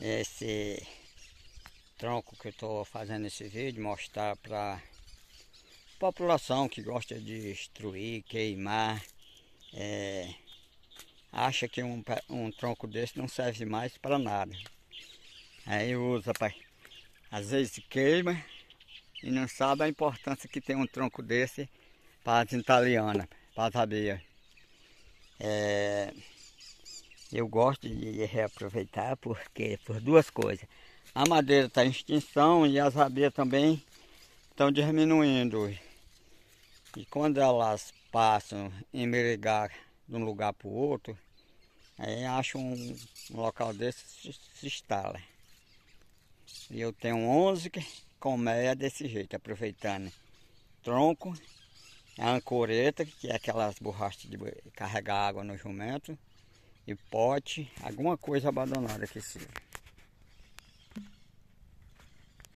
esse tronco que eu estou fazendo esse vídeo, mostrar para população que gosta de destruir, queimar, é, acha que um, um tronco desse não serve mais para nada. Aí usa, pra, às vezes queima e não sabe a importância que tem um tronco desse para a italianas, para a abelhas. É, eu gosto de reaproveitar porque por duas coisas. A madeira está em extinção e as abelhas também estão diminuindo. E quando elas passam em merigar de um lugar para o outro, aí acho um, um local desse se, se instala. E eu tenho 11 colmeias é, é desse jeito, aproveitando tronco, a ancoreta, que é aquelas borrachas de carregar água no jumento, e pote, alguma coisa abandonada que seja.